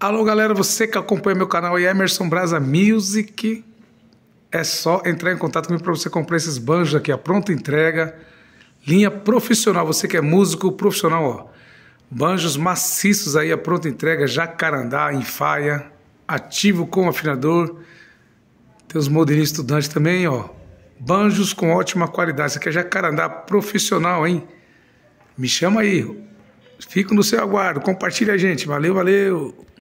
Alô, galera, você que acompanha meu canal e Emerson Brasa Music, é só entrar em contato comigo para você comprar esses banjos aqui, a pronta entrega, linha profissional, você que é músico profissional, ó, banjos maciços aí, a pronta entrega, jacarandá, em faia, ativo com afinador, tem os modelinhos estudantes também, ó, banjos com ótima qualidade, isso aqui é jacarandá profissional, hein? Me chama aí, fico no seu aguardo, compartilha a gente, valeu, valeu!